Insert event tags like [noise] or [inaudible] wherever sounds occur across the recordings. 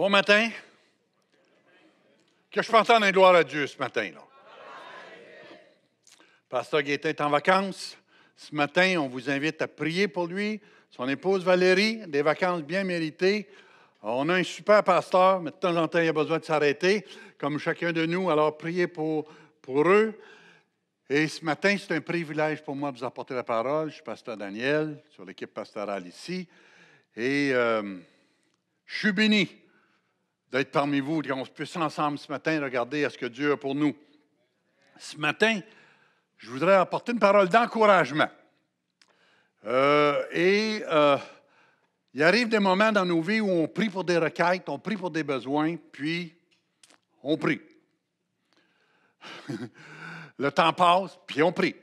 Bon matin. Que je pense en un gloire à Dieu ce matin. Pasteur guy est en vacances. Ce matin, on vous invite à prier pour lui. Son épouse Valérie, des vacances bien méritées. On a un super pasteur, mais de temps en temps, il a besoin de s'arrêter, comme chacun de nous. Alors, priez pour, pour eux. Et ce matin, c'est un privilège pour moi de vous apporter la parole. Je suis pasteur Daniel, sur l'équipe pastorale ici. Et euh, je suis béni d'être parmi vous, qu'on puisse ensemble ce matin regarder à ce que Dieu a pour nous. Ce matin, je voudrais apporter une parole d'encouragement. Euh, et euh, il arrive des moments dans nos vies où on prie pour des requêtes, on prie pour des besoins, puis on prie. [laughs] Le temps passe, puis on prie.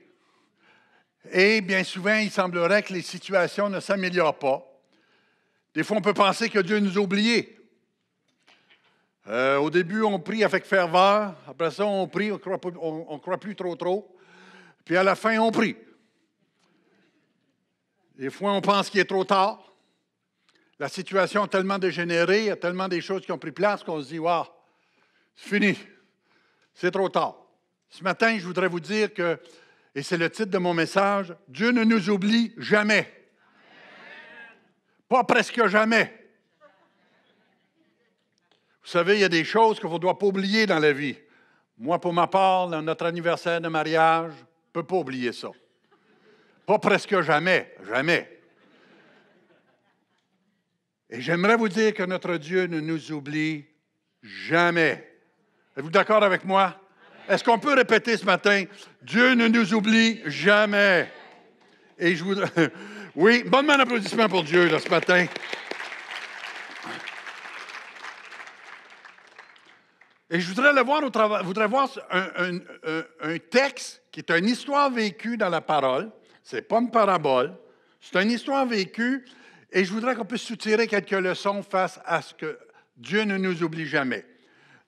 Et bien souvent, il semblerait que les situations ne s'améliorent pas. Des fois, on peut penser que Dieu nous a euh, au début, on prie avec ferveur. Après ça, on prie, on ne croit, plus trop trop. Puis à la fin, on prie. Des fois, on pense qu'il est trop tard. La situation a tellement dégénéré, il y a tellement des choses qui ont pris place qu'on se dit, Wow, c'est fini, c'est trop tard. Ce matin, je voudrais vous dire que, et c'est le titre de mon message, Dieu ne nous oublie jamais. Pas presque jamais. Vous savez, il y a des choses vous ne doit pas oublier dans la vie. Moi, pour ma part, dans notre anniversaire de mariage, je ne peux pas oublier ça. Pas presque jamais, jamais. Et j'aimerais vous dire que notre Dieu ne nous oublie jamais. Êtes-vous d'accord avec moi? Est-ce qu'on peut répéter ce matin, Dieu ne nous oublie jamais? Et je voudrais. [laughs] Oui, bonne main d'applaudissement pour Dieu ce matin. Et je voudrais, voir un, texte qui est une histoire vécue dans la parole. Ce n'est pas une parabole. C'est une histoire vécue. Et je voudrais qu'on puisse soutirer quelques leçons face à ce que Dieu ne nous oublie jamais.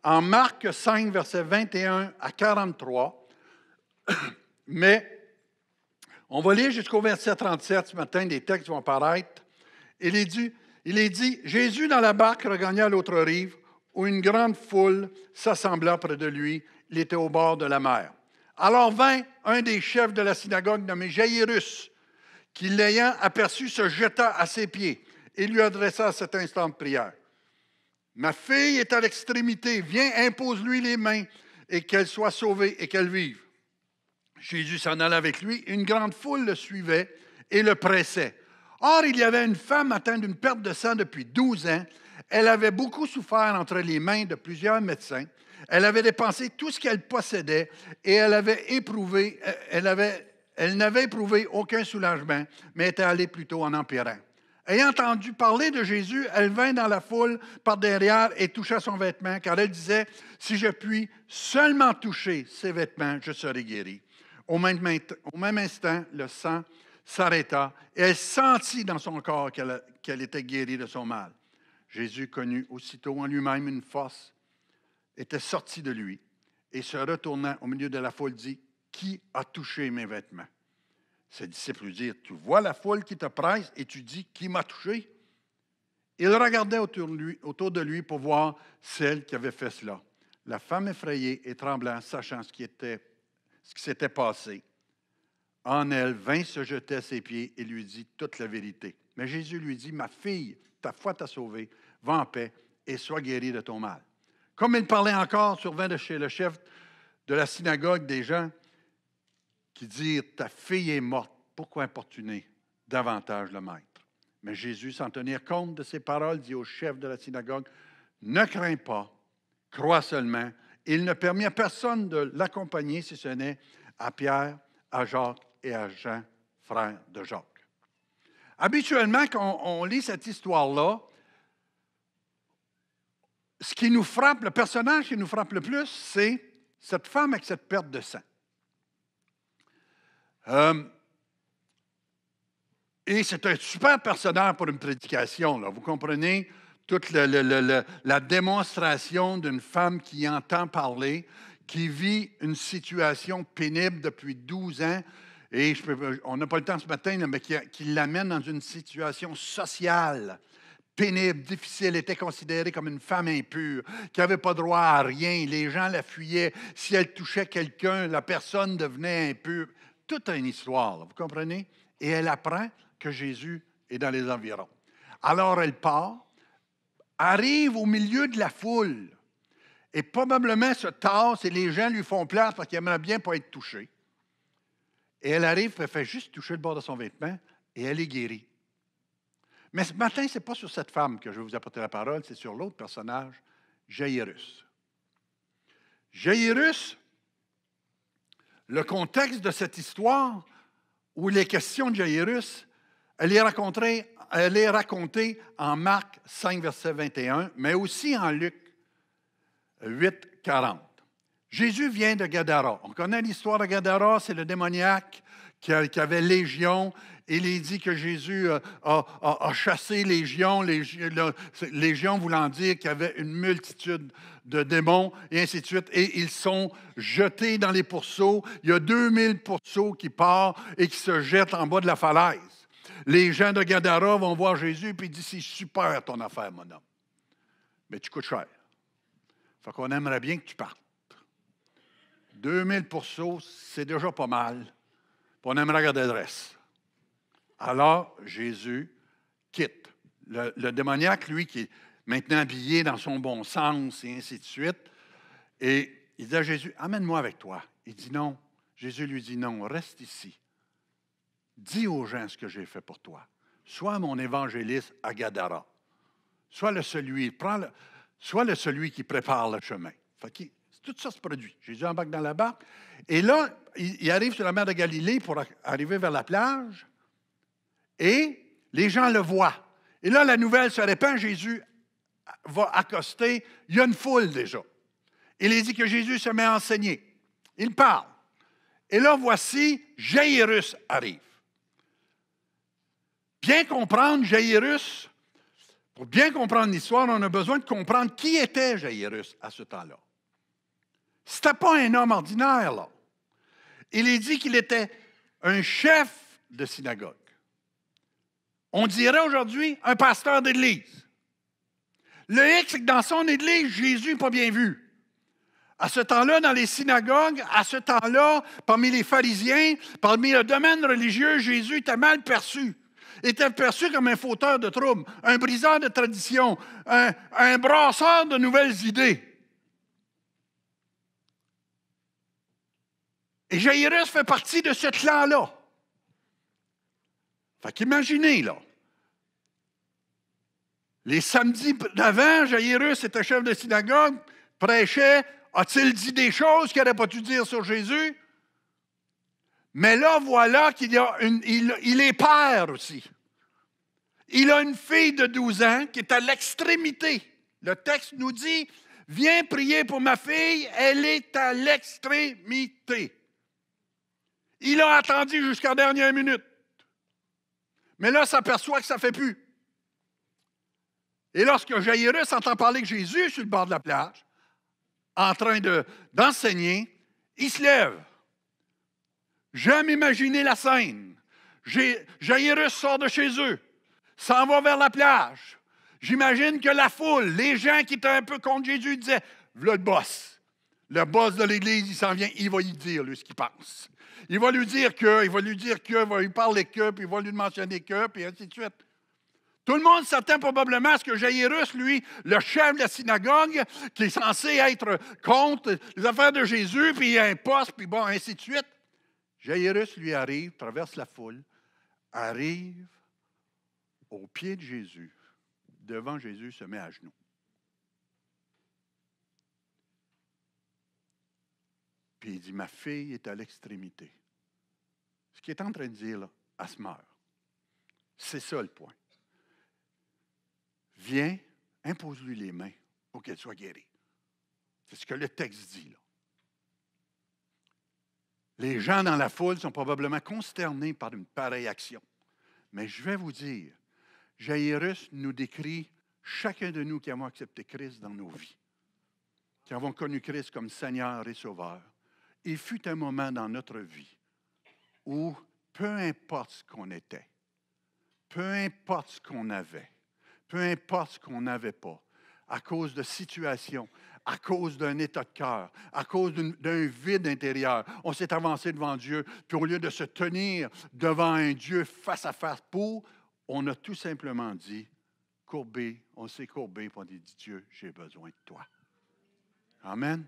En Marc 5, versets 21 à 43, [coughs] mais on va lire jusqu'au verset 37 ce matin, des textes vont apparaître. Il est dit, il est dit Jésus dans la barque regagna l'autre rive où une grande foule s'assembla près de lui. Il était au bord de la mer. Alors vint un des chefs de la synagogue nommé Jairus, qui l'ayant aperçu se jeta à ses pieds et lui adressa cet instant de prière. Ma fille est à l'extrémité, viens, impose-lui les mains et qu'elle soit sauvée et qu'elle vive. Jésus s'en alla avec lui, une grande foule le suivait et le pressait. Or, il y avait une femme atteinte d'une perte de sang depuis douze ans elle avait beaucoup souffert entre les mains de plusieurs médecins. Elle avait dépensé tout ce qu'elle possédait et elle avait éprouvé, euh, elle avait, elle n'avait éprouvé aucun soulagement, mais était allée plutôt en empirant. Ayant entendu parler de Jésus, elle vint dans la foule par derrière et toucha son vêtement, car elle disait, si je puis seulement toucher ses vêtements, je serai guérie. Au même, instant, le sang s'arrêta et elle sentit dans son corps qu'elle était guérie de son mal. Jésus connut aussitôt en lui-même une force, était sorti de lui, et se retournant au milieu de la foule dit, Qui a touché mes vêtements? Ses disciples lui dirent, Tu vois la foule qui te presse et tu dis, Qui m'a touché? Il regardait autour de, lui, autour de lui pour voir celle qui avait fait cela. La femme effrayée et tremblant, sachant ce qui, était, ce qui s'était passé, en elle vint se jeter à ses pieds et lui dit toute la vérité. Mais Jésus lui dit, Ma fille, ta foi t'a sauvé, va en paix et sois guéri de ton mal. Comme il parlait encore, survint de chez le chef de la synagogue des gens qui dirent Ta fille est morte, pourquoi importuner davantage le maître Mais Jésus, sans tenir compte de ces paroles, dit au chef de la synagogue Ne crains pas, crois seulement. Il ne permit à personne de l'accompagner si ce n'est à Pierre, à Jacques et à Jean, frère de Jacques. Habituellement, quand on, lit cette histoire-là, ce qui nous frappe, le personnage qui nous frappe le plus, c'est cette femme avec cette perte de sang. Euh, et c'est un super personnage pour une prédication. Là. Vous comprenez toute la démonstration d'une femme qui entend parler, qui vit une situation pénible depuis 12 ans, et on n'a pas le temps ce matin, mais qui, l'amène dans une situation sociale pénible, difficile, était considérée comme une femme impure, qui n'avait pas droit à rien. Les gens la fuyaient. Si elle touchait quelqu'un, la personne devenait impure. Toute une histoire, vous comprenez? Et elle apprend que Jésus est dans les environs. Alors elle part, arrive au milieu de la foule et probablement se tasse et les gens lui font place parce qu'il aimerait bien pas être touché. Et elle arrive, elle fait juste toucher le bord de son vêtement et elle est guérie. Mais ce matin, ce n'est pas sur cette femme que je vais vous apporter la parole, c'est sur l'autre personnage, Jairus. Jairus, le contexte de cette histoire où les questions de Jairus, elle est elle est racontée en Marc 5, verset 21, mais aussi en Luc 8, 40. Jésus vient de Gadara. On connaît l'histoire de Gadara, c'est le démoniaque qui, avait Légion. Il est dit que Jésus euh, a, chassé Légion, Légion voulant dire qu'il y avait une multitude de démons, et ainsi de suite. Et ils sont jetés dans les pourceaux. Il y a 2000 pourceaux qui partent et qui se jettent en bas de la falaise. Les gens de Gadara vont voir Jésus et disent, c'est super ton affaire, mon homme. Mais tu coûtes cher. Fait qu'on aimerait bien que tu partes. 2000 pourceaux, c'est déjà pas mal. pour on aimerait garder Alors, Jésus quitte. Le, démoniaque, lui, qui est maintenant habillé dans son bon sens et ainsi de suite, et il dit à Jésus, amène-moi avec toi. Il dit non. Jésus lui dit non, reste ici. Dis aux gens ce que j'ai fait pour toi. Sois mon évangéliste à Gadara. Sois le celui, le, le celui qui prépare le chemin. Fait tout ça se produit. Jésus embarque dans la barque. Et là, il, arrive sur la mer de Galilée pour arriver vers la plage. Et les gens le voient. Et là, la nouvelle se répand. Jésus va accoster. Il y a une foule déjà. Il est dit que Jésus se met à enseigner. Il parle. Et là, voici, Jairus arrive. Bien comprendre Jairus, pour bien comprendre l'histoire, on a besoin de comprendre qui était Jairus à ce temps-là. C'était pas un homme ordinaire, là. Il est dit qu'il était un chef de synagogue. On dirait aujourd'hui un pasteur d'église. Le hic, c'est que dans son église, Jésus n'est pas bien vu. À ce temps-là, dans les synagogues, à ce temps-là, parmi les pharisiens, parmi le domaine religieux, Jésus était mal perçu. Il était perçu comme un fauteur de troubles, un briseur de traditions, un brasseur de nouvelles idées. Et Jairus fait partie de ce clan-là. Fait qu'imaginez, là. Les samedis d'avant, Jairus était chef de synagogue, prêchait. A-t-il dit des choses qu'il n'aurait pas dû dire sur Jésus? Mais là, voilà qu'il a une, il, est père aussi. Il a une fille de 12 ans qui est à l'extrémité. Le texte nous dit Viens prier pour ma fille, elle est à l'extrémité. Il a attendu la dernière minute. Mais là, s'aperçoit que ça ne fait plus. Et lorsque Jairus entend parler que Jésus sur le bord de la plage, en train d'enseigner, il se lève. J'aime imaginer la scène. Jairus sort de chez eux, s'en va vers la plage. J'imagine que la foule, les gens qui étaient un peu contre Jésus disaient, le boss, le boss de l'Église, il s'en vient, il va y dire ce qu'il pense. Il va lui dire que, il va lui dire que, il va lui parler que, puis il va lui mentionner que, puis ainsi de suite. Tout le monde s'attend probablement à ce que Jairus, lui, le chef de la synagogue, qui est censé être contre les affaires de Jésus, puis il un poste, puis bon, ainsi de suite. Jairus lui arrive, traverse la foule, arrive au pied de Jésus, devant Jésus, se met à genoux. Puis il dit, ma fille est à l'extrémité. Ce qu'il est en train de dire, là, elle se meurt. C'est ça le point. Viens, impose-lui les mains pour qu'elle soit guérie. C'est ce que le texte dit. Là. Les gens dans la foule sont probablement consternés par une pareille action. Mais je vais vous dire, Jairus nous décrit chacun de nous qui avons accepté Christ dans nos vies, qui avons connu Christ comme Seigneur et Sauveur. Il fut un moment dans notre vie où peu importe ce qu'on était, peu importe ce qu'on avait, peu importe ce qu'on n'avait pas, à cause de situations, à cause d'un état de cœur, à cause d'un vide intérieur. On s'est avancé devant Dieu, puis au lieu de se tenir devant un Dieu face à face pour, on a tout simplement dit, courbé, on s'est courbé, puis on dit, Dieu, j'ai besoin de toi. Amen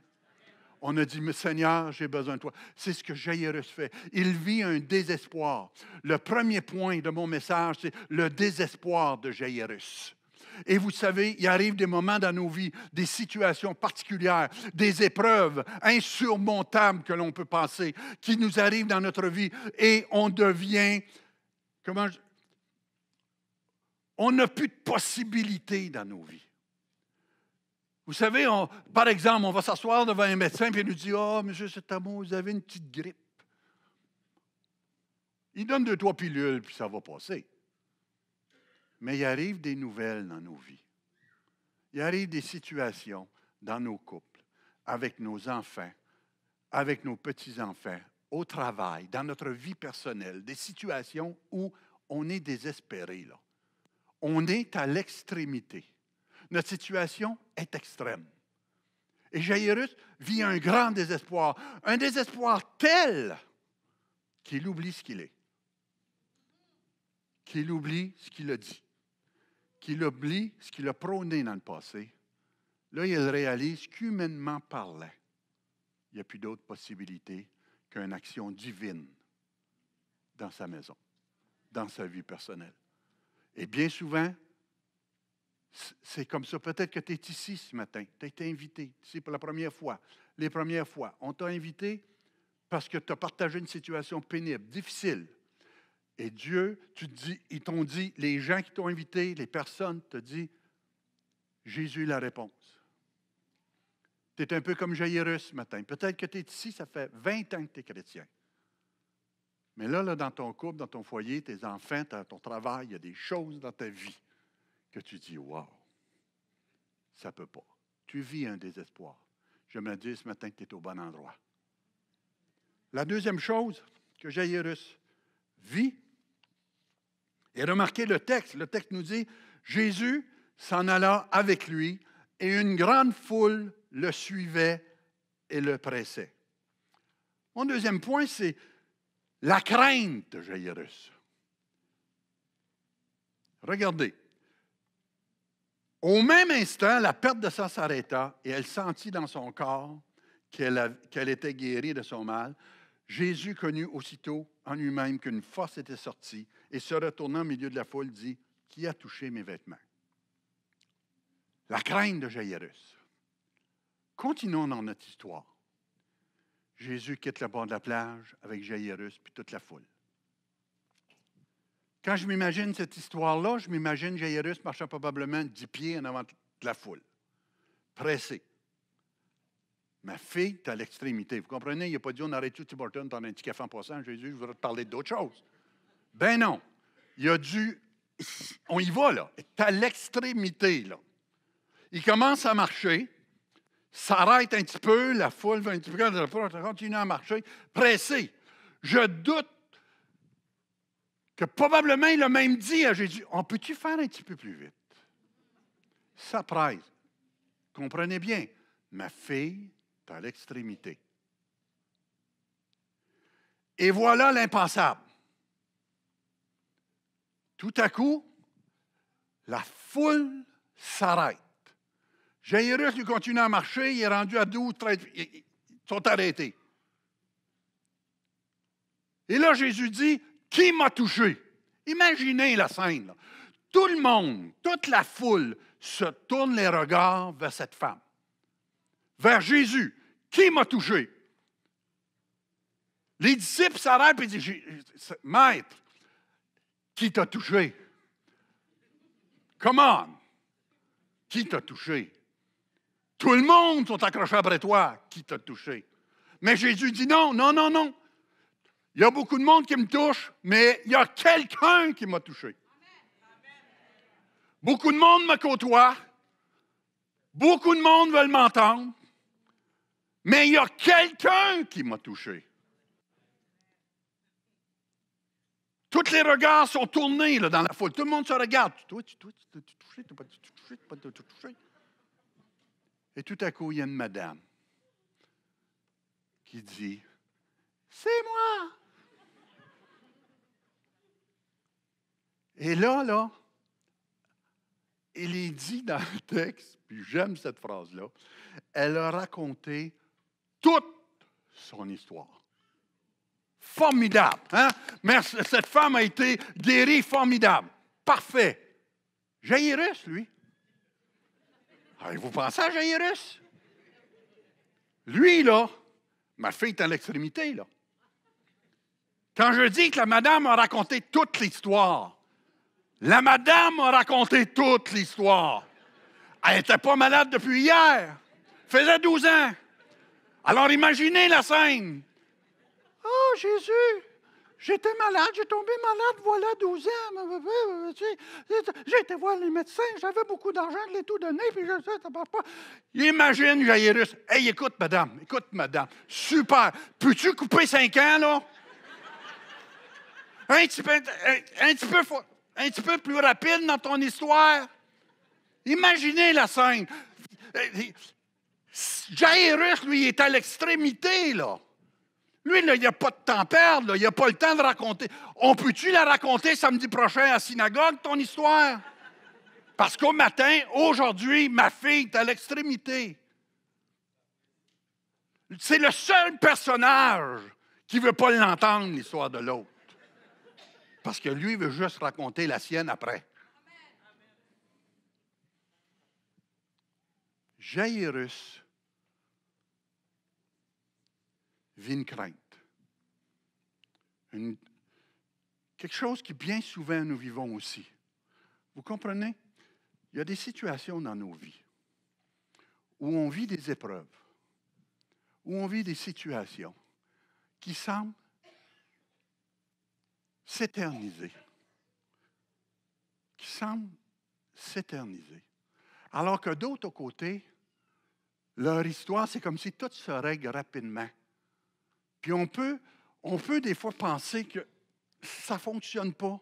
on a dit, Seigneur, j'ai besoin de toi. C'est ce que Jairus fait. Il vit un désespoir. Le premier point de mon message, c'est le désespoir de Jairus. Et vous savez, il arrive des moments dans nos vies, des situations particulières, des épreuves insurmontables que l'on peut passer, qui nous arrivent dans notre vie et on devient, comment je... on n'a plus de possibilités dans nos vies. Vous savez, par exemple, on va s'asseoir devant un médecin et il nous dit Ah, oh, monsieur amour, vous avez une petite grippe. Il donne deux, trois pilules, puis ça va passer. Mais il arrive des nouvelles dans nos vies. Il arrive des situations dans nos couples, avec nos enfants, avec nos petits-enfants, au travail, dans notre vie personnelle, des situations où on est désespéré. Là. On est à l'extrémité. Notre situation est extrême. Et Jairus vit un grand désespoir, un désespoir tel qu'il oublie ce qu'il est, qu'il oublie ce qu'il a dit, qu'il oublie ce qu'il a prôné dans le passé. Là, il réalise qu'humainement parlant, il n'y a plus d'autre possibilité qu'une action divine dans sa maison, dans sa vie personnelle. Et bien souvent, c'est comme ça. Peut-être que tu es ici ce matin. Tu as été invité c'est pour la première fois, les premières fois. On t'a invité parce que tu as partagé une situation pénible, difficile. Et Dieu, tu dis, ils t'ont dit, les gens qui t'ont invité, les personnes te dit, Jésus la réponse. Tu es un peu comme Jairus ce matin. Peut-être que tu es ici, ça fait 20 ans que tu es chrétien. Mais là, là, dans ton couple, dans ton foyer, tes enfants, ton travail, il y a des choses dans ta vie que tu dis Wow, ça ne peut pas. Tu vis un désespoir. Je me dis ce matin que tu es au bon endroit. La deuxième chose que Jairus vit, et remarquez le texte, le texte nous dit Jésus s'en alla avec lui et une grande foule le suivait et le pressait. Mon deuxième point, c'est la crainte de Jairus. Regardez, au même instant, la perte de sang s'arrêta et elle sentit dans son corps qu'elle était guérie de son mal. Jésus connut aussitôt en lui-même qu'une force était sortie et se retournant au milieu de la foule dit, Qui a touché mes vêtements? La crainte de Jairus. Continuons dans notre histoire. Jésus quitte le bord de la plage avec Jairus puis toute la foule. Quand je m'imagine cette histoire-là, je m'imagine Jairus marchant probablement dix pieds en avant de la foule, pressé. Ma fille est à l'extrémité. Vous comprenez? Il n'a pas dit on arrête tout Tim Burton, t'en un petit café en passant. Jésus, je voudrais te parler d'autre chose. Ben non. Il a dû. On y va, là. Il à l'extrémité, là. Il commence à marcher, s'arrête un petit peu, la foule va un petit peu, continue à marcher, pressé. Je doute que probablement il a même dit à Jésus, on peut-tu faire un petit peu plus vite? Ça presse. Comprenez bien, ma fille est à l'extrémité. Et voilà l'impensable. Tout à coup, la foule s'arrête. Jairus lui continue à marcher, il est rendu à 12, trois. ils sont arrêtés. Et là, Jésus dit, qui m'a touché? Imaginez la scène. Tout le monde, toute la foule se tourne les regards vers cette femme, vers Jésus. Qui m'a touché? Les disciples s'arrêtent et disent, Maître, qui t'a touché? Come on! Qui t'a touché? Tout le monde sont accrochés après toi. Qui t'a touché? Mais Jésus dit non, non, non, non. Il y a beaucoup de monde qui me touche, mais il y a quelqu'un qui m'a touché. Beaucoup de monde me côtoie. Beaucoup de monde veulent m'entendre. Mais il y a quelqu'un qui m'a touché. Tous les regards sont tournés dans la foule. Tout le monde se regarde. Toi, tu toi, tu touché, tu pas touché, tu pas touché. Et tout à coup, il y a une madame qui dit C'est moi. Et là, là, il est dit dans le texte, puis j'aime cette phrase-là, elle a raconté toute son histoire. Formidable, hein? Merci. Cette femme a été guérie, formidable. Parfait. Jairus, lui. vous pensez à Jairus? Lui, là, ma fille est à l'extrémité, là. Quand je dis que la madame a raconté toute l'histoire, la madame a raconté toute l'histoire. Elle n'était pas malade depuis hier. Faisait 12 ans. Alors imaginez la scène. Oh Jésus, j'étais malade, j'ai tombé malade, voilà 12 ans. J'ai été voir les médecins, j'avais beaucoup d'argent, je l'ai tout donné, puis je sais, ça pas. Imagine, Jairus. Hey, écoute, madame, écoute, madame, super. Peux-tu couper 5 ans, là? Un petit peu, un, petit peu un petit peu plus rapide dans ton histoire. Imaginez la scène. Jairus, lui, est à l'extrémité, là. Lui, il n'a pas de temps à perdre, Il il a pas le temps de raconter. On peut-tu la raconter samedi prochain à synagogue, ton histoire? Parce qu'au matin, aujourd'hui, ma fille est à l'extrémité. C'est le seul personnage qui ne veut pas l'entendre, l'histoire de l'autre parce que lui veut juste raconter la sienne après. Jairus vit une crainte. quelque chose qui bien souvent nous vivons aussi. Vous comprenez? Il y a des situations dans nos vies où on vit des épreuves, où on vit des situations qui semblent s'éterniser, qui semble s'éterniser. Alors que d'autres côtés, côté, leur histoire, c'est comme si tout se règle rapidement. Puis on peut, on peut des fois penser que ça ne fonctionne pas.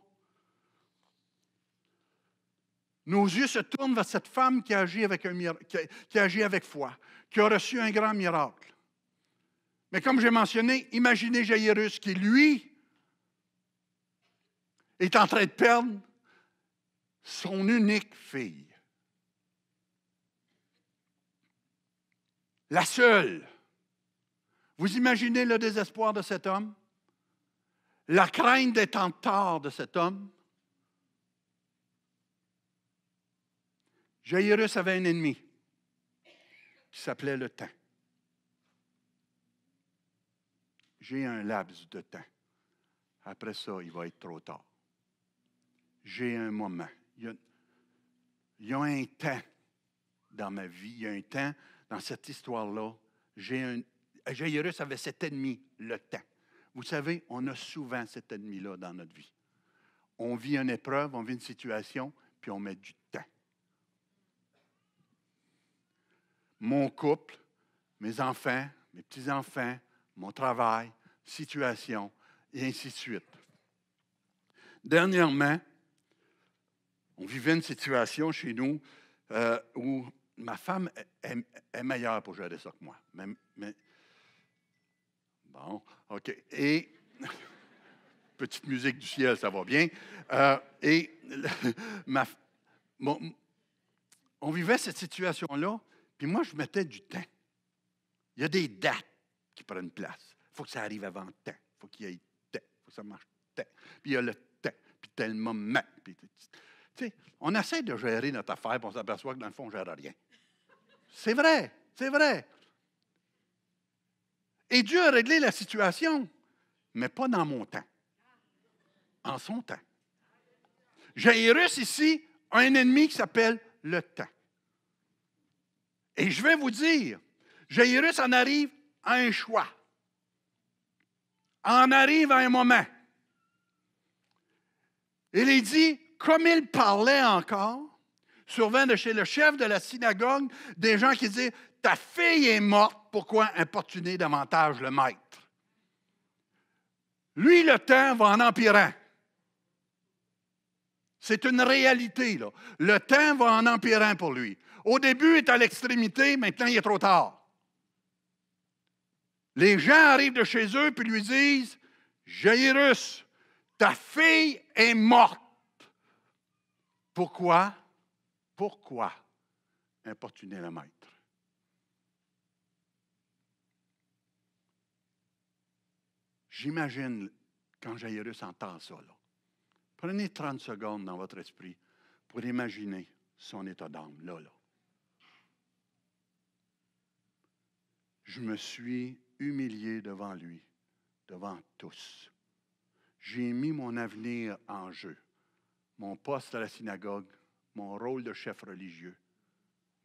Nos yeux se tournent vers cette femme qui agit avec, qui agit avec foi, qui a reçu un grand miracle. Mais comme j'ai mentionné, imaginez Jairus qui, lui, est en train de perdre son unique fille. La seule. Vous imaginez le désespoir de cet homme, la crainte d'être en de cet homme. Jairus avait un ennemi qui s'appelait le temps. J'ai un laps de temps. Après ça, il va être trop tard j'ai un moment. Il y, a, un temps dans ma vie, il y a un temps dans cette histoire-là. J'ai un. Jairus avait cet ennemi, le temps. Vous savez, on a souvent cet ennemi-là dans notre vie. On vit une épreuve, on vit une situation, puis on met du temps. Mon couple, mes enfants, mes petits-enfants, mon travail, situation, et ainsi de suite. Dernièrement, on vivait une situation chez nous euh, où ma femme est, meilleure pour gérer ça que moi. Bon, OK. Et. [laughs] Petite musique du ciel, ça va bien. Euh, et [laughs] ma, on vivait cette situation-là, puis moi, je mettais du temps. Il y a des dates qui prennent place. Il faut que ça arrive avant temps. Il faut qu'il y ait temps. Il faut que ça marche temps. Puis il y a le temps. Puis tellement moment on essaie de gérer notre affaire, puis on s'aperçoit que dans le fond, on ne gère rien. C'est vrai, c'est vrai. Et Dieu a réglé la situation, mais pas dans mon temps, en son temps. Jairus, ici, a un ennemi qui s'appelle le temps. Et je vais vous dire, Jairus en arrive à un choix, en arrive à un moment. Il est dit, comme il parlait encore, survint de chez le chef de la synagogue des gens qui disaient Ta fille est morte, pourquoi importuner davantage le maître Lui, le temps va en empirant. C'est une réalité, là. Le temps va en empirant pour lui. Au début, il est à l'extrémité, maintenant, il est trop tard. Les gens arrivent de chez eux puis lui disent Jairus, ta fille est morte. Pourquoi? Pourquoi importuner le maître? J'imagine quand Jairus entend ça. Prenez 30 secondes dans votre esprit pour imaginer son état d'âme, là, là. Je me suis humilié devant lui, devant tous. J'ai mis mon avenir en jeu mon poste à la synagogue, mon rôle de chef religieux.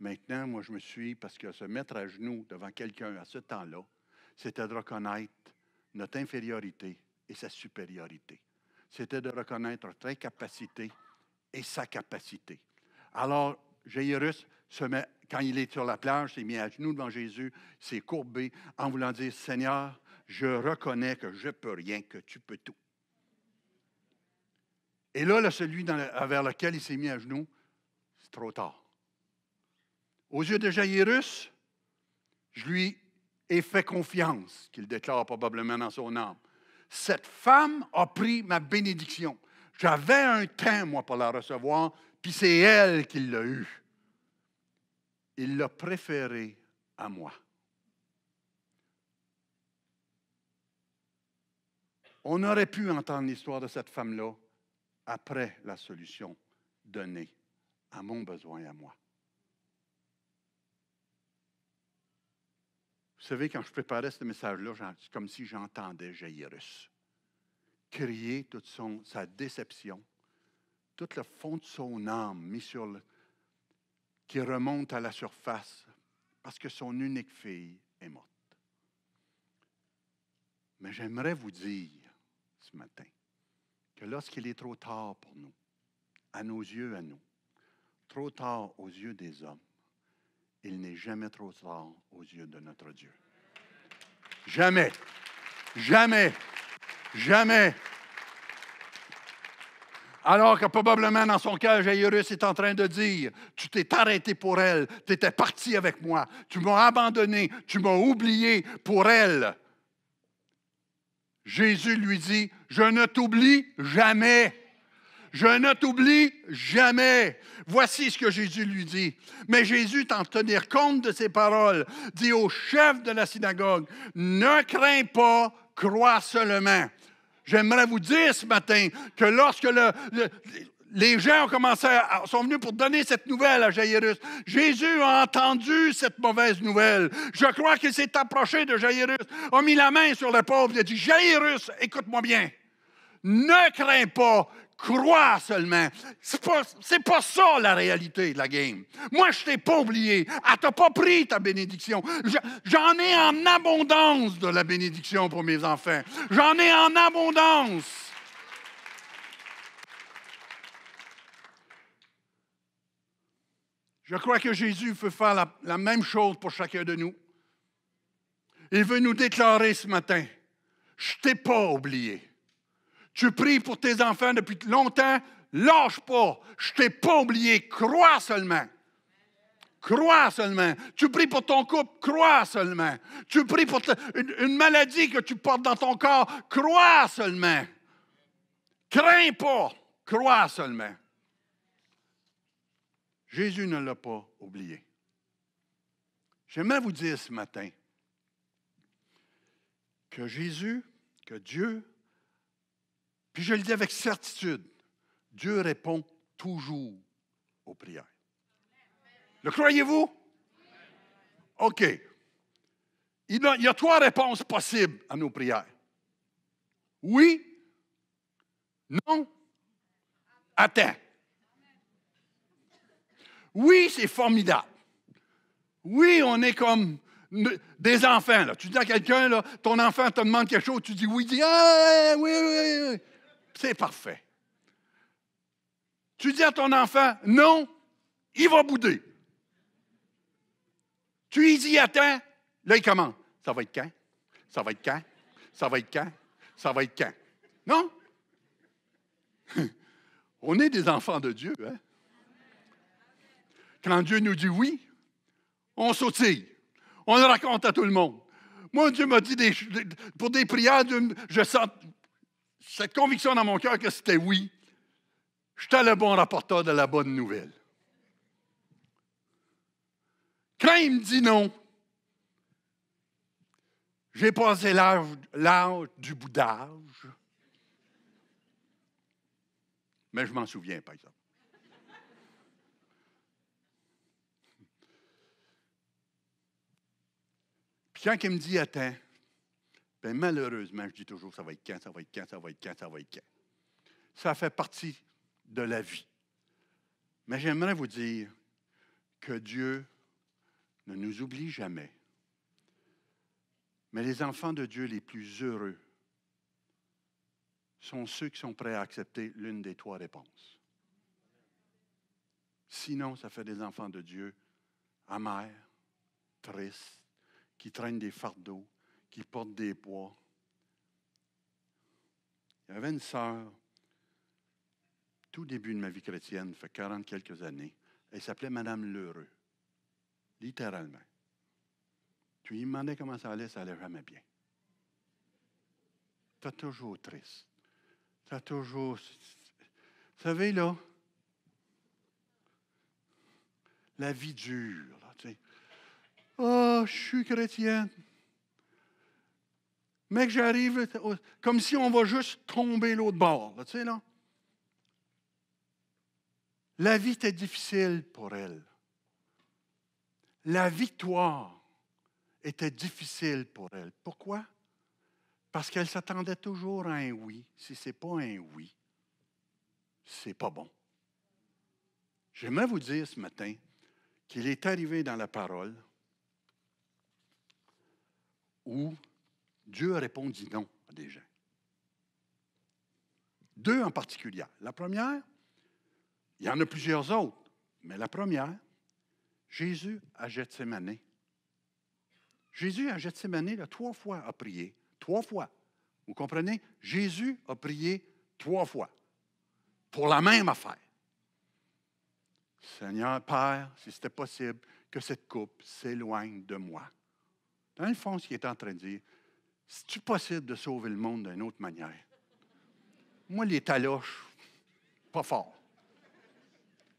Maintenant, moi, je me suis, parce que se mettre à genoux devant quelqu'un à ce temps-là, c'était de reconnaître notre infériorité et sa supériorité. C'était de reconnaître notre incapacité et sa capacité. Alors, Jairus, se met, quand il est sur la plage, s'est mis à genoux devant Jésus, s'est courbé en voulant dire, Seigneur, je reconnais que je peux rien, que tu peux tout. Et là, celui vers lequel il s'est mis à genoux, c'est trop tard. Aux yeux de Jairus, je lui ai fait confiance, qu'il déclare probablement dans son âme. Cette femme a pris ma bénédiction. J'avais un temps, moi, pour la recevoir, puis c'est elle qui l'a eu. Il l'a préférée à moi. On aurait pu entendre l'histoire de cette femme-là après la solution donnée à mon besoin et à moi. Vous savez, quand je préparais ce message-là, c'est comme si j'entendais Jairus crier toute son, sa déception, tout le fond de son âme mis sur qui remonte à la surface parce que son unique fille est morte. Mais j'aimerais vous dire ce matin lorsqu'il est trop tard pour nous, à nos yeux, à nous, trop tard aux yeux des hommes, il n'est jamais trop tard aux yeux de notre Dieu. Jamais, jamais, jamais. Alors que probablement dans son cœur, Jairus est en train de dire, tu t'es arrêté pour elle, tu étais parti avec moi, tu m'as abandonné, tu m'as oublié pour elle. Jésus lui dit, je ne t'oublie jamais. Je ne t'oublie jamais. Voici ce que Jésus lui dit. Mais Jésus, en tenir compte de ses paroles, dit au chef de la synagogue, ne crains pas, crois seulement. J'aimerais vous dire ce matin que lorsque le, le les gens ont sont venus pour donner cette nouvelle à Jairus. Jésus a entendu cette mauvaise nouvelle. Je crois qu'il s'est approché de Jairus, a mis la main sur le pauvre et a dit, Jairus, écoute-moi bien. Ne crains pas, crois seulement. C'est pas, pas ça la réalité de la game. Moi, je t'ai pas oublié. Elle ah, t'a pas pris ta bénédiction. J'en ai en abondance de la bénédiction pour mes enfants. J'en ai en abondance. Je crois que Jésus veut faire la, même chose pour chacun de nous. Il veut nous déclarer ce matin, je t'ai pas oublié. Tu pries pour tes enfants depuis longtemps, lâche pas, je t'ai pas oublié, crois seulement. Crois seulement. Tu pries pour ton couple, crois seulement. Tu pries pour une, une, maladie que tu portes dans ton corps, crois seulement. Crains pas, crois seulement. Jésus ne l'a pas oublié. J'aimerais vous dire ce matin que Jésus, que Dieu, puis je le dis avec certitude, Dieu répond toujours aux prières. Le croyez-vous? OK. Il, a, y a trois réponses possibles à nos prières. Oui, non, attends. Oui, c'est formidable. Oui, on est comme des enfants. Là. Tu dis à quelqu'un, ton enfant te demande quelque chose, tu dis oui, il dit ah, oui, oui, oui. C'est parfait. Tu dis à ton enfant non, il va bouder. Tu lui dis attends, là, il commence. Ça va être quand? Ça va être quand? Ça va être quand? Ça va être quand? Non? [laughs] on est des enfants de Dieu, hein? Quand Dieu nous dit oui, on sautille. On le raconte à tout le monde. Moi, Dieu m'a dit pour des prières, je sens cette conviction dans mon cœur que c'était oui. J'étais le bon rapporteur de la bonne nouvelle. Quand il me dit non, j'ai passé l'âge du boudage. Mais je m'en souviens, par exemple. Quand il me dit attends, ben malheureusement, je dis toujours ça va être quand, ça va être quand, ça va être quand, ça va être quand. Ça fait partie de la vie. Mais j'aimerais vous dire que Dieu ne nous oublie jamais. Mais les enfants de Dieu les plus heureux sont ceux qui sont prêts à accepter l'une des trois réponses. Sinon, ça fait des enfants de Dieu amers, tristes, qui traînent des fardeaux, qui portent des poids. Il y avait une sœur, tout début de ma vie chrétienne, fait 40 quelques années, elle s'appelait Madame Lheureux, littéralement. Tu lui demandais comment ça allait, ça allait jamais bien. Tu es toujours triste. Tu es toujours. Vous savez, là, la vie dure, là, tu sais. Oh, je suis chrétienne. Mec, j'arrive, comme si on va juste tomber l'autre bord, tu sais, là. La vie était difficile pour elle. La victoire était difficile pour elle. Pourquoi? Parce qu'elle s'attendait toujours à un oui. Si ce n'est pas un oui, c'est pas bon. J'aimerais vous dire ce matin qu'il est arrivé dans la parole où Dieu a répondu non à des gens. Deux en particulier. La première, il y en a plusieurs autres, mais la première, Jésus a jeté ses manées. Jésus a ses ses là, trois fois à prier, Trois fois. Vous comprenez? Jésus a prié trois fois pour la même affaire. Seigneur, Père, si c'était possible, que cette coupe s'éloigne de moi. Dans le fond, ce qu'il est en train de dire, c'est-tu possible de sauver le monde d'une autre manière? Moi, les taloches, pas fort.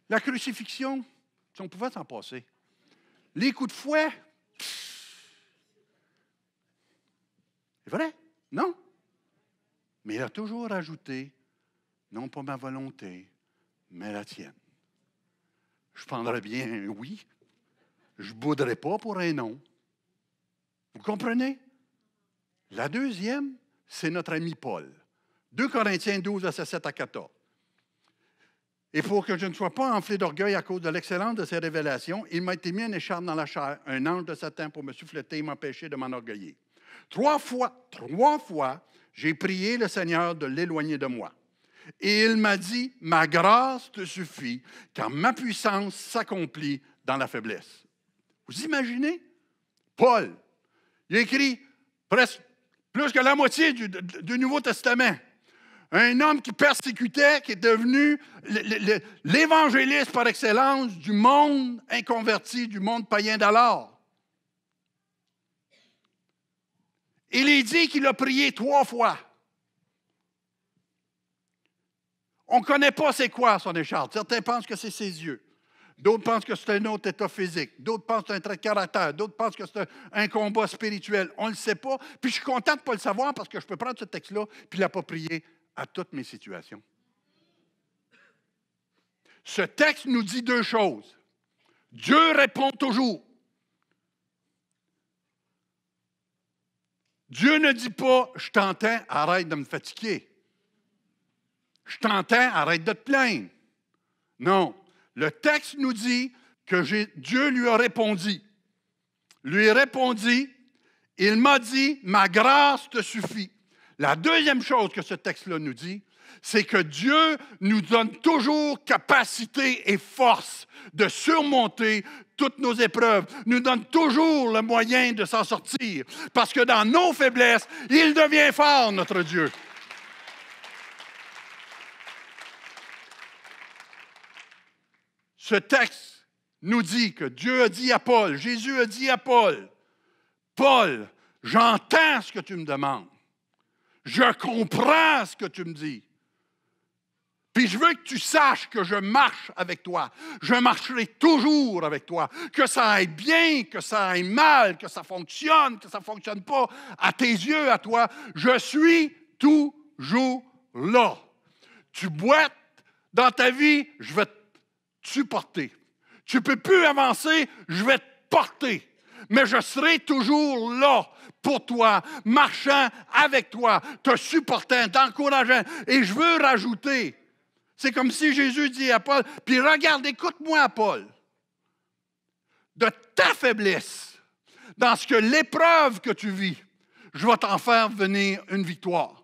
La crucifixion, on pouvait s'en passer. Les coups de fouet, c'est vrai, non? Mais il a toujours ajouté, non pas ma volonté, mais la tienne. Je prendrais bien un oui. Je bouderais pas pour un non. Vous comprenez? La deuxième, c'est notre ami Paul. 2 Corinthiens 12, à 7 à 14. Et pour que je ne sois pas enflé d'orgueil à cause de l'excellence de ces révélations, il m'a été mis un écharpe dans la chair, un ange de Satan pour me souffler et m'empêcher de m'enorgueiller. Trois fois, trois fois, j'ai prié le Seigneur de l'éloigner de moi. Et il m'a dit, ma grâce te suffit, car ma puissance s'accomplit dans la faiblesse. Vous imaginez? Paul, il a écrit presque plus que la moitié du, Nouveau Testament. Un homme qui persécutait, qui est devenu l'évangéliste par excellence du monde inconverti, du monde païen d'alors. Il est dit qu'il a prié trois fois. On ne connaît pas c'est quoi son écharpe. Certains pensent que c'est ses yeux. D'autres pensent que c'est un autre état physique. D'autres pensent que c'est un trait de caractère. D'autres pensent que c'est un, combat spirituel. On ne le sait pas. Puis je suis content de ne pas le savoir parce que je peux prendre ce texte-là et l'approprier à toutes mes situations. Ce texte nous dit deux choses. Dieu répond toujours. Dieu ne dit pas, je t'entends, arrête de me fatiguer. Je t'entends, arrête de te plaindre. Non, le texte nous dit que Dieu lui a répondu. Lui répondit, il m'a dit, ma grâce te suffit. La deuxième chose que ce texte-là nous dit, c'est que Dieu nous donne toujours capacité et force de surmonter toutes nos épreuves, nous donne toujours le moyen de s'en sortir, parce que dans nos faiblesses, il devient fort, notre Dieu. ce texte nous dit que Dieu a dit à Paul, Jésus a dit à Paul, Paul, j'entends ce que tu me demandes. Je comprends ce que tu me dis. Puis je veux que tu saches que je marche avec toi. Je marcherai toujours avec toi. Que ça aille bien, que ça aille mal, que ça fonctionne, que ça ne fonctionne pas, à tes yeux, à toi, je suis toujours là. Tu boites dans ta vie, je veux. te tu Tu ne peux plus avancer, je vais te porter. Mais je serai toujours là pour toi, marchant avec toi, te supportant, t'encourageant. Et je veux rajouter, c'est comme si Jésus dit à Paul, puis regarde, écoute-moi, Paul, de ta faiblesse, dans ce que l'épreuve que tu vis, je vais t'en faire venir une victoire.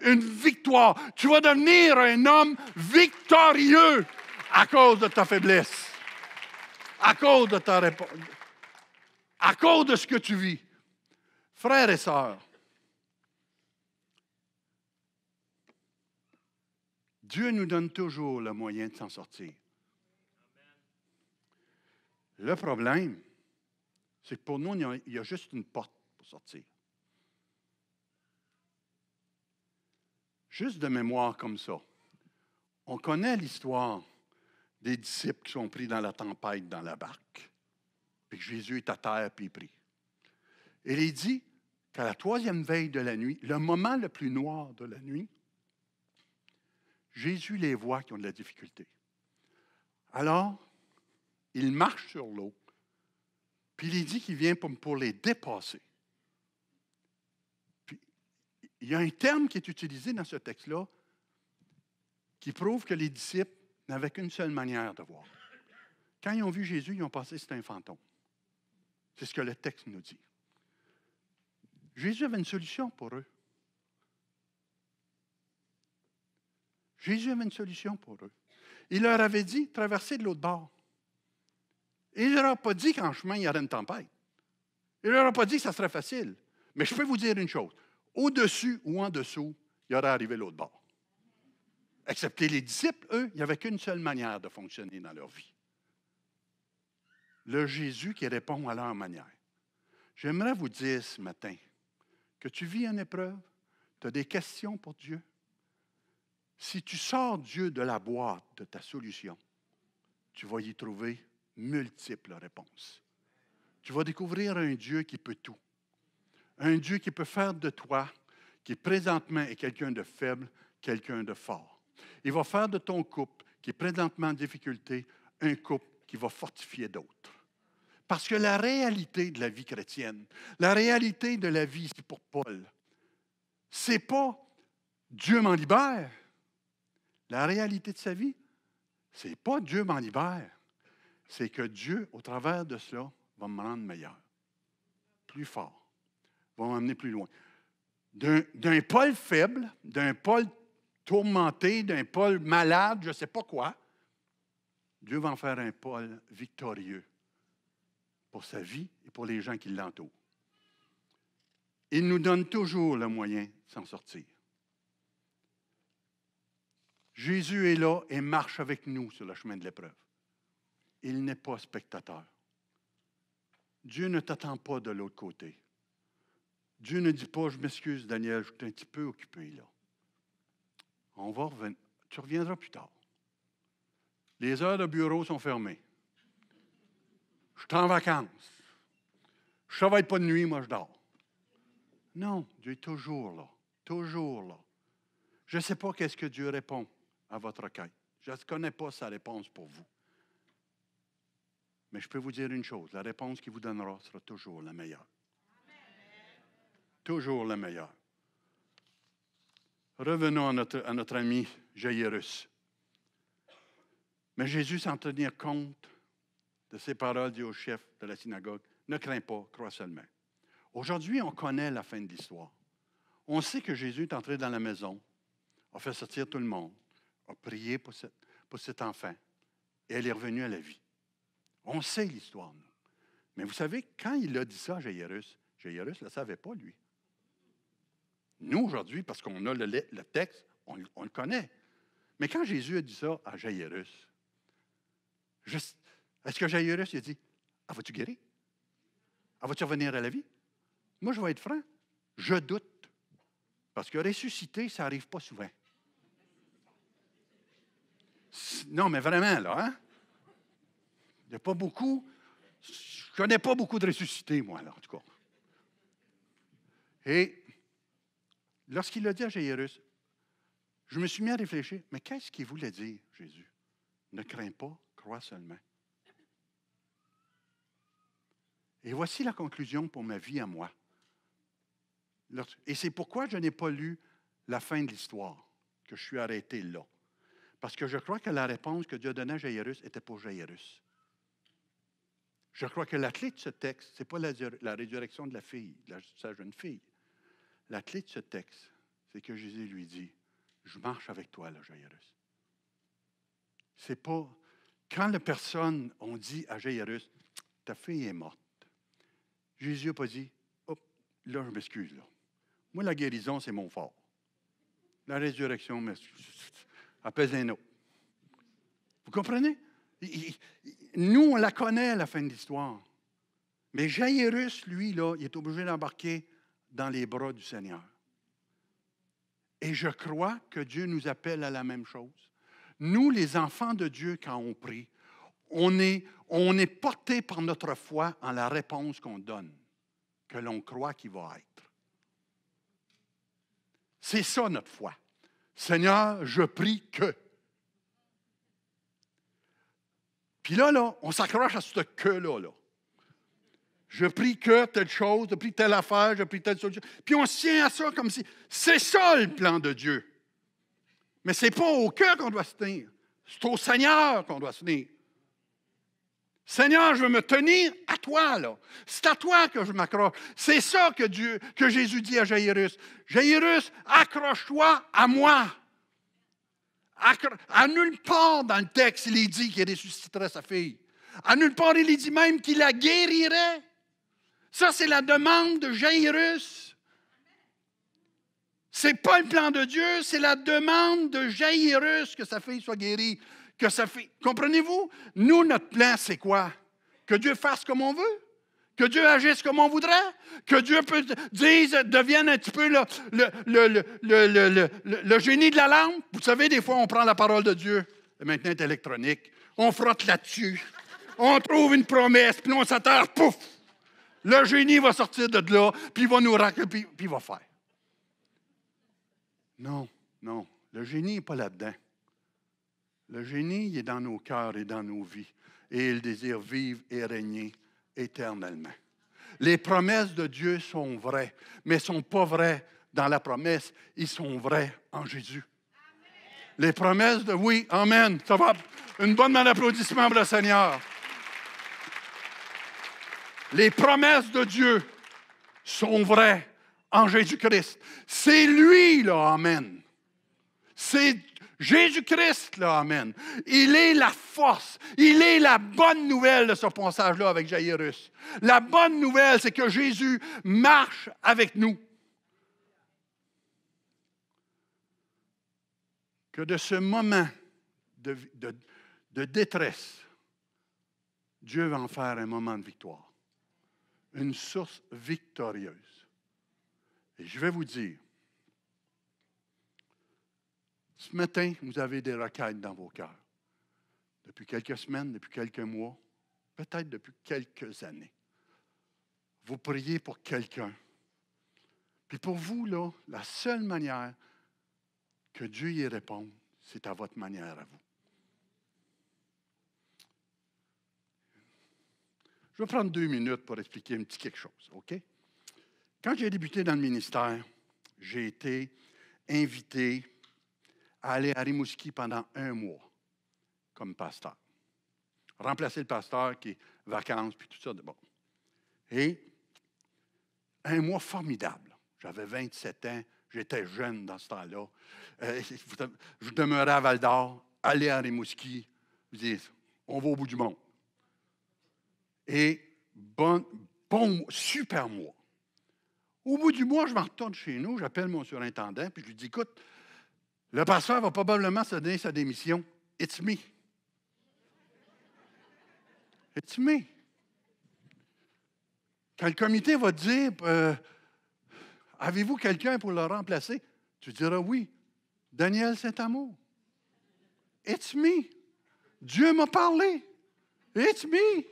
Une victoire. Tu vas devenir un homme victorieux à cause de ta faiblesse, à cause de ta réponse, à cause de ce que tu vis. Frères et sœurs, Dieu nous donne toujours le moyen de s'en sortir. Le problème, c'est que pour nous, il y a juste une porte pour sortir. Juste de mémoire comme ça. On connaît l'histoire des disciples qui sont pris dans la tempête, dans la barque. Puis Jésus est à terre, puis il prie. Et il dit qu'à la troisième veille de la nuit, le moment le plus noir de la nuit, Jésus les voit qui ont de la difficulté. Alors, il marche sur l'eau, puis il dit qu'il vient pour les dépasser. il y a un terme qui est utilisé dans ce texte-là qui prouve que les disciples n'avaient qu'une seule manière de voir. Quand ils ont vu Jésus, ils ont pensé que c'était un fantôme. C'est ce que le texte nous dit. Jésus avait une solution pour eux. Jésus avait une solution pour eux. Il leur avait dit, traverser de l'autre bord. Et il ne leur a pas dit qu'en chemin, il y aurait une tempête. Il ne leur a pas dit que ça serait facile. Mais je peux vous dire une chose. Au-dessus ou en dessous, il y aurait arrivé l'autre bord. Excepté les disciples, eux, il n'y avait qu'une seule manière de fonctionner dans leur vie. Le Jésus qui répond à leur manière. J'aimerais vous dire ce matin que tu vis une épreuve, tu as des questions pour Dieu. Si tu sors Dieu de la boîte de ta solution, tu vas y trouver multiples réponses. Tu vas découvrir un Dieu qui peut tout. Un Dieu qui peut faire de toi, qui présentement est quelqu'un de faible, quelqu'un de fort il va faire de ton couple, qui est présentement en difficulté, un couple qui va fortifier d'autres. Parce que la réalité de la vie chrétienne, la réalité de la vie pour Paul, c'est pas Dieu m'en libère. La réalité de sa vie, c'est pas Dieu m'en libère. C'est que Dieu, au travers de cela, va me rendre meilleur, plus fort, va m'emmener plus loin. D'un Paul faible, d'un Paul tourmenté, d'un pôle malade, je ne sais pas quoi, Dieu va en faire un pôle victorieux pour sa vie et pour les gens qui l'entourent. Il nous donne toujours le moyen de s'en sortir. Jésus est là et marche avec nous sur le chemin de l'épreuve. Il n'est pas spectateur. Dieu ne t'attend pas de l'autre côté. Dieu ne dit pas, je m'excuse Daniel, je suis un petit peu occupé là. On va Tu reviendras plus tard. Les heures de bureau sont fermées. Je suis en vacances. Je ne travaille pas de nuit, moi je dors. Non, Dieu est toujours là. Toujours là. Je ne sais pas qu'est-ce que Dieu répond à votre requête. Je ne connais pas sa réponse pour vous. Mais je peux vous dire une chose, la réponse qu'il vous donnera sera toujours la meilleure. Toujours la meilleure. Revenons à notre, ami Jairus. Mais Jésus, sans tenir compte de ces paroles, dit au chef de la synagogue, ne crains pas, crois seulement. Aujourd'hui, on connaît la fin de l'histoire. On sait que Jésus est entré dans la maison, a fait sortir tout le monde, a prié pour, pour cet enfant, et elle est revenue à la vie. On sait l'histoire, Mais vous savez, quand il a dit ça à Jairus, Jairus ne le savait pas, lui. Nous, aujourd'hui, parce qu'on a le, texte, on, le connaît. Mais quand Jésus a dit ça à Jairus, est-ce que Jairus a dit Ah, vas-tu guérir Ah, vas-tu revenir à la vie Moi, je vais être franc, je doute. Parce que ressusciter, ça n'arrive pas souvent. Non, mais vraiment, là, hein? Il n'y a pas beaucoup. Je ne connais pas beaucoup de ressuscités, moi, là, en tout cas. Et Lorsqu'il l'a dit à Jairus, je me suis mis à réfléchir, mais qu'est-ce qu'il voulait dire, Jésus? Ne crains pas, crois seulement. Et voici la conclusion pour ma vie à moi. Et c'est pourquoi je n'ai pas lu la fin de l'histoire, que je suis arrêté là. Parce que je crois que la réponse que Dieu donnait à Jairus était pour Jairus. Je crois que la clé de ce texte, ce n'est pas la, résurrection de la fille, sa jeune fille. La clé de ce texte, c'est que Jésus lui dit, je marche avec toi, là, Jairus. C'est pas. Quand les personnes ont dit à Jairus, ta fille est morte, Jésus n'a pas dit, hop, là, je m'excuse, Moi, la guérison, c'est mon fort. La résurrection, mais apaise un Vous comprenez? Nous, on la connaît, la fin de l'histoire. Mais Jairus, lui, là, il est obligé d'embarquer dans les bras du Seigneur. Et je crois que Dieu nous appelle à la même chose. Nous, les enfants de Dieu, quand on prie, on est, on porté par notre foi en la réponse qu'on donne, que l'on croit qu'il va être. C'est ça notre foi. Seigneur, je prie que. Puis là, là, on s'accroche à ce que-là. Là je prie que telle chose, je prie telle affaire, je prie telle chose. Puis on se tient à ça comme si c'est ça le plan de Dieu. Mais ce n'est pas au cœur qu'on doit se tenir, c'est au Seigneur qu'on doit se tenir. Seigneur, je veux me tenir à toi, là. C'est à toi que je m'accroche. C'est ça que Dieu, que Jésus dit à Jairus. Jairus, accroche-toi à moi. à nulle part dans le texte, il est dit qu'il ressusciterait sa fille. À nulle part, il est dit même qu'il la guérirait. Ça, c'est la demande de Jairus. C'est pas le plan de Dieu, c'est la demande de Jairus que sa fille soit guérie, que Comprenez-vous? Nous, notre plan, c'est quoi? Que Dieu fasse comme on veut. Que Dieu agisse comme on voudrait, que Dieu dise, devienne un petit peu le, le, génie de la lampe. Vous savez, des fois, on prend la parole de Dieu, maintenant électronique, on frotte là-dessus, on trouve une promesse, puis on s'attarde, pouf, le génie va sortir de là, puis il va nous raconter, puis, il va faire. Non, non, le génie n'est pas là-dedans. Le génie, est dans nos cœurs et dans nos vies. Et il désire vivre et régner éternellement. Les promesses de Dieu sont vraies, mais ne sont pas vraies dans la promesse. Ils sont vraies en Jésus. Les promesses de oui, Amen. Ça va. Une bonne main d'applaudissement pour le Seigneur. Les promesses de Dieu sont vraies en Jésus-Christ. C'est lui, là, Amen. C'est Jésus-Christ, là, Amen. Il est la force, il est la bonne nouvelle de ce passage-là avec Jairus. La bonne nouvelle, c'est que Jésus marche avec nous. Que de ce moment de, de détresse, Dieu va en faire un moment de victoire une source victorieuse. Et je vais vous dire, ce matin, vous avez des requêtes dans vos cœurs. Depuis quelques semaines, depuis quelques mois, peut-être depuis quelques années. Vous priez pour quelqu'un. Puis pour vous, là, la seule manière que Dieu y réponde, c'est à votre manière à vous. Je vais prendre deux minutes pour expliquer un petit quelque chose, OK? Quand j'ai débuté dans le ministère, j'ai été invité à aller à Rimouski pendant un mois comme pasteur. Remplacer le pasteur qui est vacances, puis tout ça de bon. Et un mois formidable. J'avais 27 ans, j'étais jeune dans ce temps-là. Euh, [laughs] je demeurais à Val-d'Or, aller à Rimouski, vous dites, on va au bout du monde et bon, bon, super mois. Au bout du mois, je m'en retourne chez nous, j'appelle mon surintendant, puis je lui dis, écoute, le pasteur va probablement se donner sa démission. It's me. It's me. Quand le comité va dire, euh, avez-vous quelqu'un pour le remplacer? Tu diras oui. Daniel Saint-Amour. It's me. Dieu m'a parlé. It's me.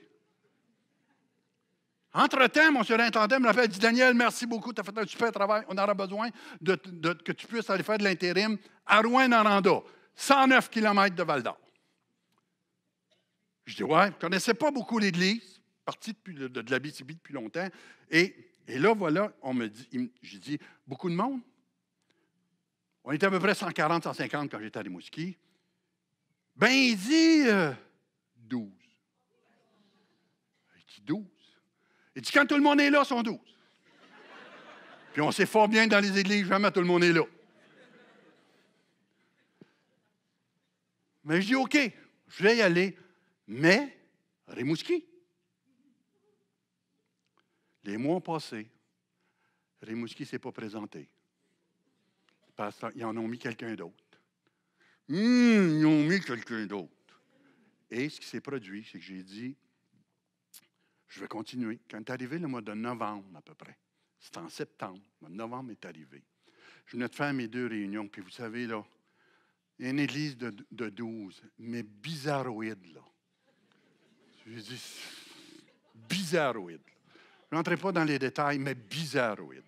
Entre-temps, mon surintendant me rappelle, dit Daniel, merci beaucoup, tu as fait un super travail. On aura besoin que tu puisses aller faire de l'intérim à Rouen-Noranda, 109 km de Val-d'Or. Je dis, ouais, je ne connaissais pas beaucoup l'Église, Parti de, la depuis longtemps. Et, là, voilà, on me dit, j'ai dit, beaucoup de monde. On était à peu près 140, 150 quand j'étais à Rimouski. Ben, il dit 12. Euh, il dit 12. Il quand tout le monde est là, sont douze. Puis on sait fort bien dans les églises, jamais tout le monde est là. Mais je dis, OK, je vais y aller, mais Rimouski. Les mois ont passé. Rimouski ne s'est pas présenté. Parce Ils en ont mis quelqu'un d'autre. Hum, ils ont mis quelqu'un d'autre. Et ce qui s'est produit, c'est que j'ai dit, je vais continuer. Quand est arrivé le mois de novembre, à peu près, c'est en septembre, le mois de novembre est arrivé. Je venais de faire mes deux réunions, puis vous savez, là, une église de, douze, 12, mais bizarroïde, là. Je dis, bizarroïde. Je n'entrais pas dans les détails, mais bizarroïde.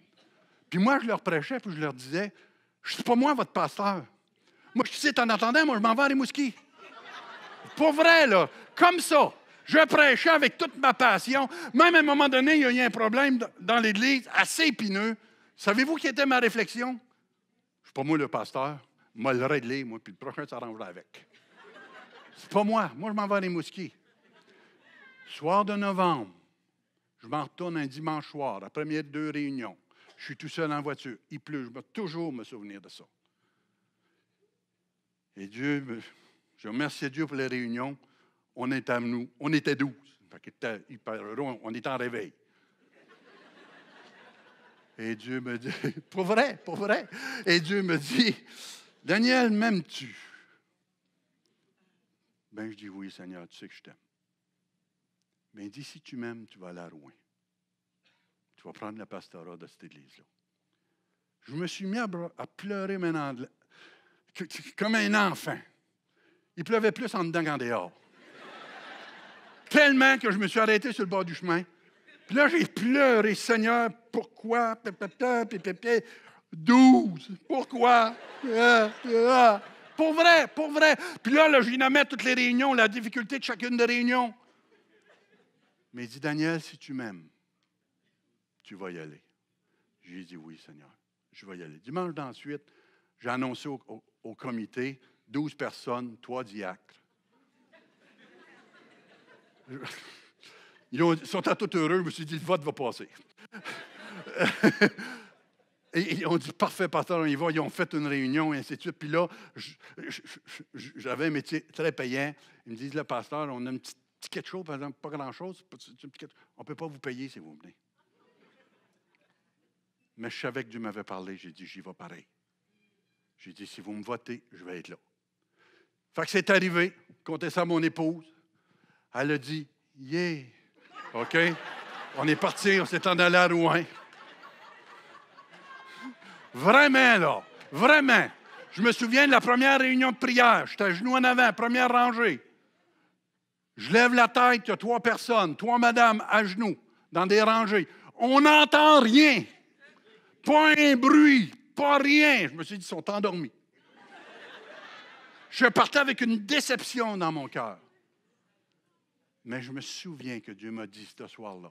Puis moi, je leur prêchais, puis je leur disais, je ne suis pas moi votre pasteur. Moi, je suis en attendant, moi, je m'en vais à Rimouski. Pas vrai, là. Comme ça. Je prêchais avec toute ma passion. Même à un moment donné, il y a eu un problème dans l'Église assez épineux. Savez-vous qui était ma réflexion? Je ne suis pas moi le pasteur. Moi, le réglé, moi, puis le prochain s'arrangera avec. C'est pas moi. Moi, je m'en vais à Rimouski. Soir de novembre, je m'en retourne un dimanche soir, la première deux réunions. Je suis tout seul en voiture. Il pleut. Je vais toujours me souvenir de ça. Et Dieu, je remercie Dieu pour les réunions on était, nous, on était 12. Était hyper on était en réveil. Et Dieu me dit, [laughs] pour vrai, pour vrai. Et Dieu me dit, Daniel, m'aimes-tu? Ben, je dis, oui, Seigneur, tu sais que je t'aime. Mais il si tu m'aimes, tu vas aller à Rouen. Tu vas prendre la pastorale de cette église-là. Je me suis mis à, à pleurer maintenant, comme un enfant. Il pleuvait plus en dedans qu'en dehors. Tellement que je me suis arrêté sur le bord du chemin. Puis là, j'ai pleuré, Seigneur, pourquoi? 12. Pourquoi? Pour vrai, pour vrai. Puis là, là je toutes les réunions, la difficulté de chacune des réunions. Mais il dit, Daniel, si tu m'aimes, tu vas y aller. J'ai dit, oui, Seigneur, je vais y aller. Dimanche d'ensuite, j'ai annoncé au, comité 12 personnes, trois diacres. Ils, sont à tout heureux, je me suis dit, le vote va passer. [laughs] Et, ont dit, parfait, pasteur, on y va. Ils ont fait une réunion, et ainsi de suite. Puis là, j'avais un métier très payant. Ils me disent, le pasteur, on a un petit ticket de par exemple, pas grand-chose. On ne peut pas vous payer si vous venez. Mais je savais que Dieu m'avait parlé. J'ai dit, j'y vais pareil. J'ai dit, si vous me votez, je vais être là. Fait que c'est arrivé. Comptez ça à mon épouse. Elle a dit Yeah. OK? On est parti, on s'est en allé à Rouen. Vraiment, là. Vraiment. Je me souviens de la première réunion de prière. J'étais à genoux en avant, première rangée. Je lève la tête, il y a trois personnes, trois madames à genoux, dans des rangées. On n'entend rien. Pas un bruit, pas rien. Je me suis dit, ils sont endormis. Je partais avec une déception dans mon cœur. Mais je me souviens que Dieu m'a dit ce soir-là.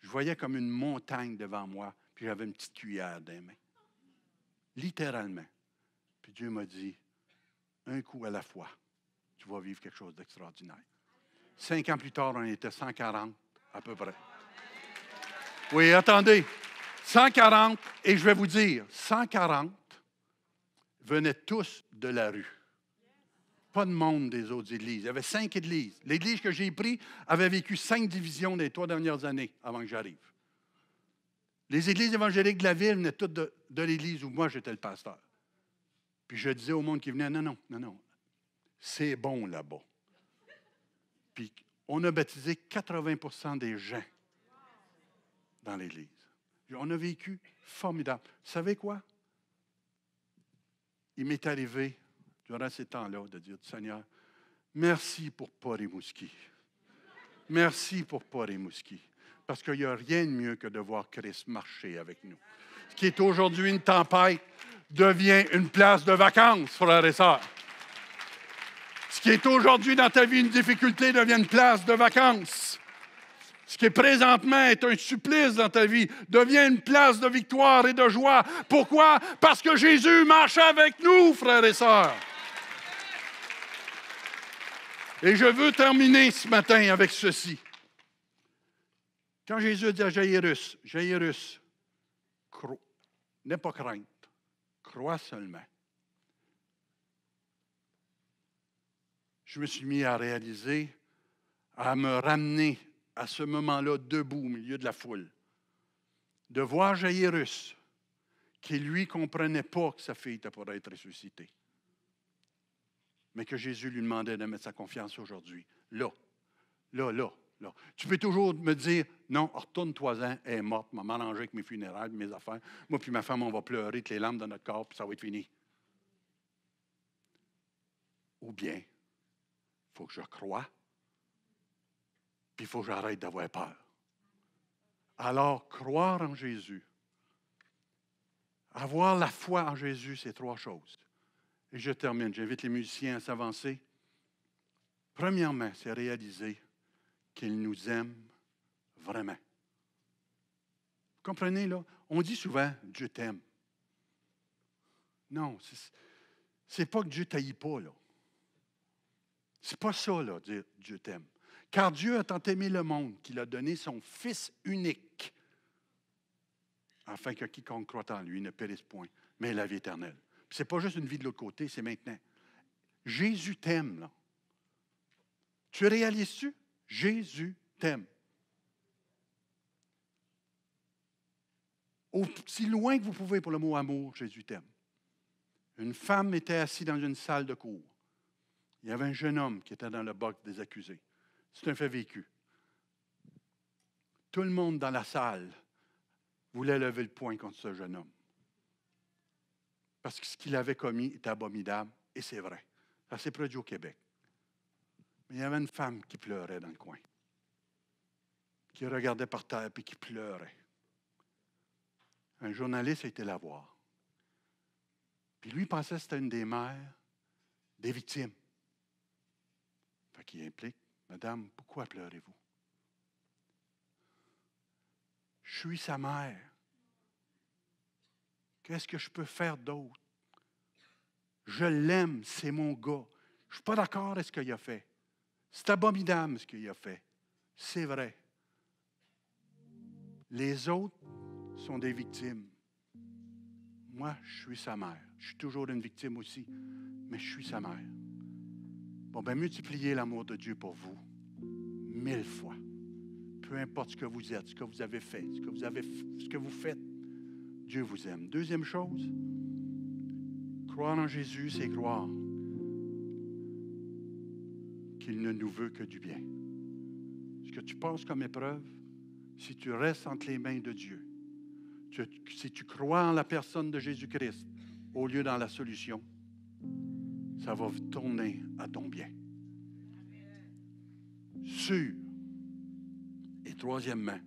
Je voyais comme une montagne devant moi, puis j'avais une petite cuillère dans les mains. Littéralement. Puis Dieu m'a dit, un coup à la fois, tu vas vivre quelque chose d'extraordinaire. Cinq ans plus tard, on était 140 à peu près. Oui, attendez. 140, et je vais vous dire, 140 venaient tous de la rue. Pas de monde des autres églises. Il y avait cinq églises. L'église que j'ai pris avait vécu cinq divisions des trois dernières années avant que j'arrive. Les églises évangéliques de la ville venaient toutes de, de l'église où moi j'étais le pasteur. Puis je disais au monde qui venait, non, non, non, non, c'est bon là-bas. Puis on a baptisé 80 des gens dans l'église. On a vécu formidable. Vous savez quoi? Il m'est arrivé Durant ces temps-là, de dire, Seigneur, merci pour Parimouski. Merci pour Parimouski. Parce qu'il n'y a rien de mieux que de voir Christ marcher avec nous. Ce qui est aujourd'hui une tempête devient une place de vacances, frères et sœurs. Ce qui est aujourd'hui dans ta vie une difficulté devient une place de vacances. Ce qui est présentement un supplice dans ta vie devient une place de victoire et de joie. Pourquoi? Parce que Jésus marche avec nous, frères et sœurs. Et je veux terminer ce matin avec ceci. Quand Jésus dit à Jairus, Jairus, n'aie pas crainte, crois seulement. Je me suis mis à réaliser, à me ramener à ce moment-là debout au milieu de la foule, de voir Jairus, qui lui comprenait pas que sa fille était pour être ressuscitée mais que Jésus lui demandait de mettre sa confiance aujourd'hui. Là, là, là, là. Tu peux toujours me dire, non, retourne-toi-en, elle est morte, m'a mélangé avec mes funérailles, mes affaires. Moi puis ma femme, on va pleurer avec les larmes dans notre corps, puis ça va être fini. Ou bien, il faut que je croie, puis il faut que j'arrête d'avoir peur. Alors, croire en Jésus, avoir la foi en Jésus, c'est trois choses. Et je termine, j'invite les musiciens à s'avancer. Premièrement, c'est réaliser qu'il nous aime vraiment. Vous comprenez, là? On dit souvent Dieu t'aime. Non, c'est pas que Dieu t'aille pas, là. C'est pas ça, là, dire Dieu t'aime. Car Dieu a tant aimé le monde qu'il a donné son Fils unique, afin que quiconque croit en lui ne périsse point, mais la vie éternelle. Ce n'est pas juste une vie de l'autre côté, c'est maintenant. Jésus t'aime, là. Tu réalises-tu? Jésus t'aime. Aussi loin que vous pouvez pour le mot amour, Jésus t'aime. Une femme était assise dans une salle de cours. Il y avait un jeune homme qui était dans le box des accusés. C'est un fait vécu. Tout le monde dans la salle voulait lever le poing contre ce jeune homme parce que ce qu'il avait commis est abominable, et c'est vrai. Ça s'est produit au Québec. Mais il y avait une femme qui pleurait dans le coin, qui regardait par terre et qui pleurait. Un journaliste a été la voir. Puis lui pensait que c'était une des mères des victimes. Fait qu'il implique Madame, pourquoi pleurez-vous Je suis sa mère. Qu'est-ce que je peux faire d'autre? Je l'aime, c'est mon gars. Je ne suis pas d'accord avec ce qu'il a fait. C'est abominable ce qu'il a fait. C'est vrai. Les autres sont des victimes. Moi, je suis sa mère. Je suis toujours une victime aussi, mais je suis sa mère. Bon, ben multipliez l'amour de Dieu pour vous mille fois. Peu importe ce que vous êtes, ce que vous avez fait, ce que vous, avez, ce que vous faites, Dieu vous aime. Deuxième chose, croire en Jésus, c'est croire qu'il ne nous veut que du bien. Ce que tu passes comme épreuve, si tu restes entre les mains de Dieu, si tu crois en la personne de Jésus-Christ au lieu dans la solution, ça va tourner à ton bien. Sûr. Et troisièmement,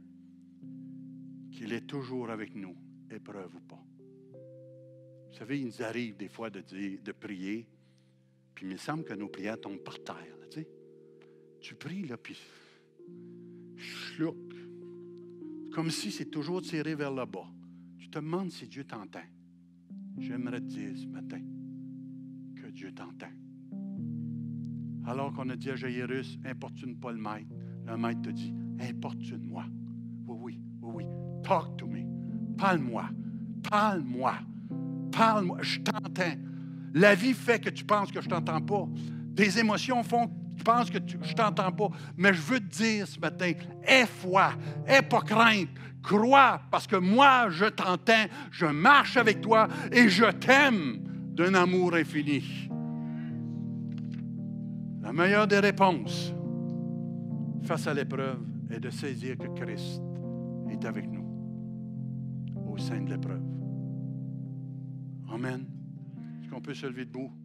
qu'il est toujours avec nous épreuve ou pas. Vous savez, il nous arrive des fois de, de prier, puis il me semble que nos prières tombent par terre. tu, pries, là, puis chlouc, comme si c'est toujours tiré vers le bas. Tu te demandes si Dieu t'entend. J'aimerais te dire ce matin que Dieu t'entend. Alors qu'on a dit à Jairus, importune pas le maître, le maître te dit, importune-moi. Oui, oui, oui, oui, talk to Parle-moi. Parle-moi. Parle-moi. Je t'entends. La vie fait que tu penses que je t'entends pas. Des émotions font que tu penses que je t'entends pas. Mais je veux te dire ce matin, aie foi, aie pas crainte, crois, parce que moi, je t'entends, je marche avec toi et je t'aime d'un amour infini. La meilleure des réponses face à l'épreuve est de saisir que Christ est avec nous au sein de l'épreuve. Amen. Est-ce qu'on peut se lever debout?